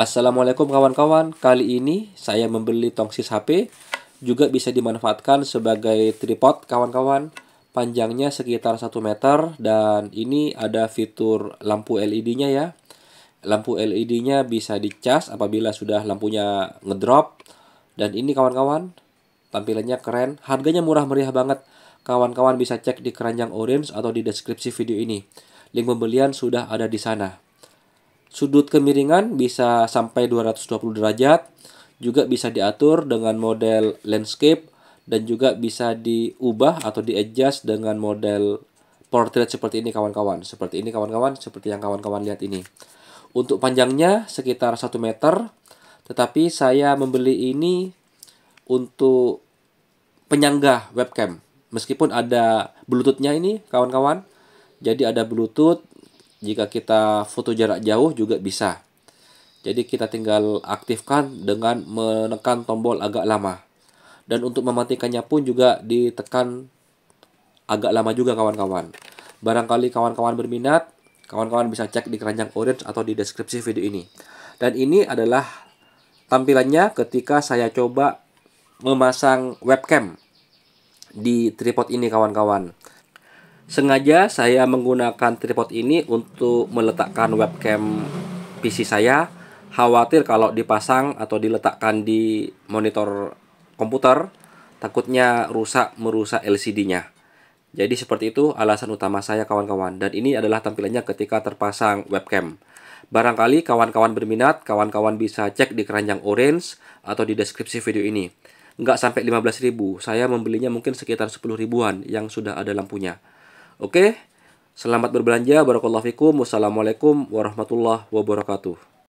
Assalamualaikum kawan-kawan, kali ini saya membeli tongsis HP juga bisa dimanfaatkan sebagai tripod kawan-kawan panjangnya sekitar 1 meter dan ini ada fitur lampu LED-nya ya lampu LED-nya bisa dicas apabila sudah lampunya ngedrop dan ini kawan-kawan tampilannya keren harganya murah meriah banget kawan-kawan bisa cek di keranjang orange atau di deskripsi video ini link pembelian sudah ada di sana Sudut kemiringan bisa sampai 220 derajat, juga bisa diatur dengan model landscape dan juga bisa diubah atau di-adjust dengan model portrait seperti ini kawan-kawan. Seperti ini kawan-kawan, seperti yang kawan-kawan lihat ini. Untuk panjangnya sekitar 1 meter, tetapi saya membeli ini untuk penyangga webcam. Meskipun ada bluetoothnya ini kawan-kawan, jadi ada bluetooth jika kita foto jarak jauh juga bisa. Jadi kita tinggal aktifkan dengan menekan tombol agak lama. Dan untuk mematikannya pun juga ditekan agak lama juga kawan-kawan. Barangkali kawan-kawan berminat, kawan-kawan bisa cek di keranjang orange atau di deskripsi video ini. Dan ini adalah tampilannya ketika saya coba memasang webcam di tripod ini kawan-kawan. Sengaja saya menggunakan tripod ini untuk meletakkan webcam PC saya. Khawatir kalau dipasang atau diletakkan di monitor komputer, takutnya rusak merusak LCD-nya. Jadi seperti itu alasan utama saya kawan-kawan dan ini adalah tampilannya ketika terpasang webcam. Barangkali kawan-kawan berminat, kawan-kawan bisa cek di keranjang orange atau di deskripsi video ini. Nggak sampai 15.000, saya membelinya mungkin sekitar 10 ribuan yang sudah ada lampunya. Oke, selamat berbelanja. Barakallahu fikum. Wassalamualaikum warahmatullahi wabarakatuh.